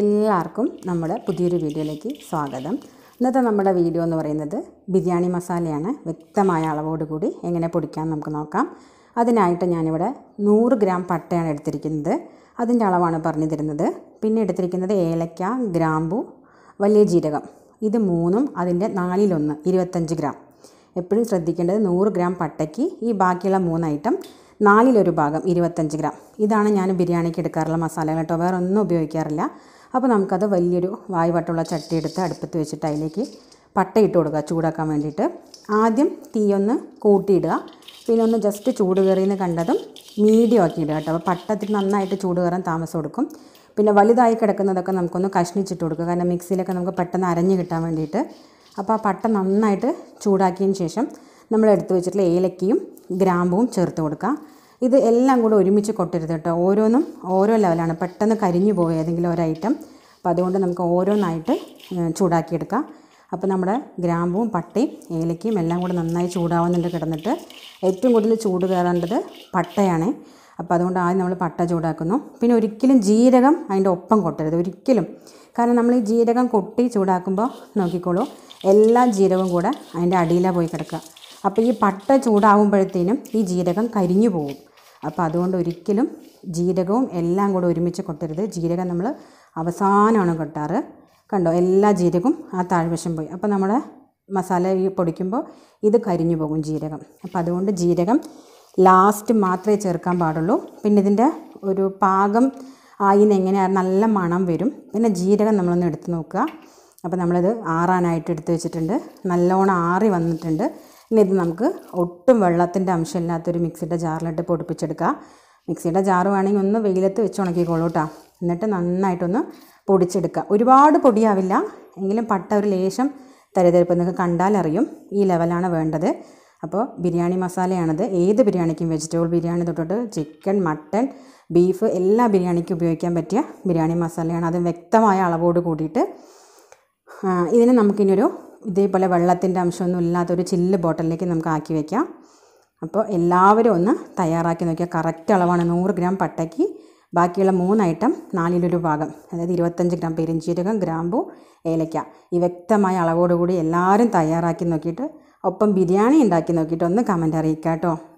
എല്ലാവർക്കും നമ്മുടെ പുതിയൊരു വീഡിയോയിലേക്ക് സ്വാഗതം ഇന്നത്തെ നമ്മുടെ വീഡിയോ എന്ന് പറയുന്നത് ബിരിയാണി മസാലയാണ് വ്യക്തമായ അളവോടുകൂടി എങ്ങനെ പൊടിക്കാൻ നമുക്ക് നോക്കാം അതിനായിട്ട് ഞാനിവിടെ നൂറ് ഗ്രാം പട്ടയാണ് എടുത്തിരിക്കുന്നത് അതിൻ്റെ അളവാണ് പറഞ്ഞു തരുന്നത് പിന്നെ എടുത്തിരിക്കുന്നത് ഏലക്ക ഗ്രാമ്പു വലിയ ജീരകം ഇത് മൂന്നും അതിൻ്റെ നാലിലൊന്ന് ഇരുപത്തഞ്ച് ഗ്രാം എപ്പോഴും ശ്രദ്ധിക്കേണ്ടത് നൂറ് ഗ്രാം പട്ടയ്ക്ക് ഈ ബാക്കിയുള്ള മൂന്ന് ഐറ്റം നാലിലൊരു ഭാഗം ഇരുപത്തഞ്ച് ഗ്രാം ഇതാണ് ഞാൻ ബിരിയാണിക്ക് എടുക്കാറുള്ള മസാല കേട്ടോ വേറെ ഒന്നും ഉപയോഗിക്കാറില്ല അപ്പോൾ നമുക്കത് വലിയൊരു വായുവട്ടുള്ള ചട്ടി എടുത്ത് അടുപ്പത്ത് വെച്ചിട്ട് അതിലേക്ക് പട്ടയിട്ട് കൊടുക്കുക ചൂടാക്കാൻ വേണ്ടിയിട്ട് ആദ്യം തീയൊന്ന് കൂട്ടിയിടുക പിന്നെ ഒന്ന് ജസ്റ്റ് ചൂട് കയറിയെന്ന് കണ്ടതും മീഡിയം ആക്കി ഇടുക കേട്ടോ അപ്പോൾ പട്ടത്തിൽ നന്നായിട്ട് ചൂട് കയറാൻ താമസം കൊടുക്കും പിന്നെ വലുതായി കിടക്കുന്നതൊക്കെ നമുക്കൊന്ന് കഷ്ണിച്ചിട്ട് കൊടുക്കുക കാരണം മിക്സിയിലൊക്കെ നമുക്ക് പെട്ടെന്ന് അരഞ്ഞ് കിട്ടാൻ വേണ്ടിയിട്ട് അപ്പോൾ ആ പട്ട നന്നായിട്ട് ചൂടാക്കിയതിന് ശേഷം നമ്മൾ എടുത്തു വെച്ചിട്ടുള്ള ഏലക്കയും ഗ്രാമ്പും ചേർത്ത് കൊടുക്കുക ഇത് എല്ലാം കൂടെ ഒരുമിച്ച് കൊട്ടരുത് കേട്ടോ ഓരോന്നും ഓരോ ലെവലാണ് പെട്ടെന്ന് കരിഞ്ഞു പോകും ഏതെങ്കിലും ഒരു ഐറ്റം അപ്പോൾ അതുകൊണ്ട് നമുക്ക് ഓരോന്നായിട്ട് ചൂടാക്കിയെടുക്കാം അപ്പോൾ നമ്മുടെ ഗ്രാമ്പും പട്ടയും ഏലക്കയും എല്ലാം കൂടെ നന്നായി ചൂടാവുന്നുണ്ട് കിടന്നിട്ട് ഏറ്റവും കൂടുതൽ ചൂട് കയറേണ്ടത് പട്ടയാണ് അപ്പോൾ അതുകൊണ്ട് ആദ്യം നമ്മൾ പട്ട ചൂടാക്കുന്നു പിന്നെ ഒരിക്കലും ജീരകം അതിൻ്റെ ഒപ്പം കൊട്ടരുത് ഒരിക്കലും കാരണം നമ്മൾ ഈ ജീരകം കൊട്ടി ചൂടാക്കുമ്പോൾ നോക്കിക്കോളൂ എല്ലാ ജീരകവും കൂടെ അതിൻ്റെ അടിയിലാണ് പോയി കിടക്കുക അപ്പോൾ ഈ പട്ട ചൂടാവുമ്പോഴത്തേനും ഈ ജീരകം കരിഞ്ഞു പോകും അപ്പോൾ അതുകൊണ്ട് ഒരിക്കലും ജീരകവും എല്ലാം കൂടെ ഒരുമിച്ച് കൊട്ടരുത് ജീരകം നമ്മൾ അവസാനമാണ് കൊട്ടാറ് കണ്ടോ എല്ലാ ജീരകവും ആ താഴ്വശം പോയി അപ്പോൾ നമ്മുടെ മസാല ഈ പൊടിക്കുമ്പോൾ ഇത് കരിഞ്ഞു പോകും ജീരകം അപ്പോൾ അതുകൊണ്ട് ജീരകം ലാസ്റ്റ് മാത്രമേ ചേർക്കാൻ പാടുള്ളൂ പിന്നെ ഇതിൻ്റെ ഒരു പാകം ആയി എങ്ങനെയാണ് നല്ല മണം വരും പിന്നെ ജീരകം നമ്മളൊന്ന് എടുത്ത് നോക്കുക അപ്പോൾ നമ്മളിത് ആറാനായിട്ട് എടുത്ത് വെച്ചിട്ടുണ്ട് നല്ലോണം ആറി വന്നിട്ടുണ്ട് ഇനി ഇത് നമുക്ക് ഒട്ടും വെള്ളത്തിൻ്റെ അംശമില്ലാത്തൊരു മിക്സിയുടെ ജാറിലിട്ട് പൊടിപ്പിച്ചെടുക്കുക മിക്സിയുടെ ജാറ് വേണമെങ്കിൽ ഒന്ന് വെയിലത്ത് വെച്ച് ഉണക്കിക്കോളൂ കേട്ടോ എന്നിട്ട് നന്നായിട്ടൊന്ന് പൊടിച്ചെടുക്കുക ഒരുപാട് പൊടിയാവില്ല എങ്കിലും പട്ട ഒരു ലേശം തരിതരിപ്പ് നിങ്ങൾക്ക് കണ്ടാലറിയും ഈ ലെവലാണ് വേണ്ടത് അപ്പോൾ ബിരിയാണി മസാലയാണത് ഏത് ബിരിയാണിക്കും വെജിറ്റബിൾ ബിരിയാണി തൊട്ടിട്ട് ചിക്കൻ മട്ടൺ ബീഫ് എല്ലാ ബിരിയാണിക്കും ഉപയോഗിക്കാൻ പറ്റിയ ബിരിയാണി മസാലയാണ് അത് വ്യക്തമായ അളവോട് കൂടിയിട്ട് ഇതിന് നമുക്കിനൊരു ഇതേപോലെ വെള്ളത്തിൻ്റെ അംശമൊന്നും ഇല്ലാത്തൊരു ചില്ല് ബോട്ടിലേക്ക് നമുക്ക് ആക്കി വയ്ക്കാം അപ്പോൾ എല്ലാവരും ഒന്ന് തയ്യാറാക്കി നോക്കിയാൽ കറക്റ്റ് അളവാണ് നൂറ് ഗ്രാം പട്ടയ്ക്ക് ബാക്കിയുള്ള മൂന്ന് ഐറ്റം നാലിലൊരു ഭാഗം അതായത് ഇരുപത്തഞ്ച് ഗ്രാം പെരിഞ്ചീരകം ഗ്രാമ്പു ഏലയ്ക്ക ഈ വ്യക്തമായ അളവോടുകൂടി എല്ലാവരും തയ്യാറാക്കി നോക്കിയിട്ട് ഒപ്പം ബിരിയാണി ഉണ്ടാക്കി നോക്കിയിട്ട് ഒന്ന് കമൻ്റ് അറിയിക്കാം കേട്ടോ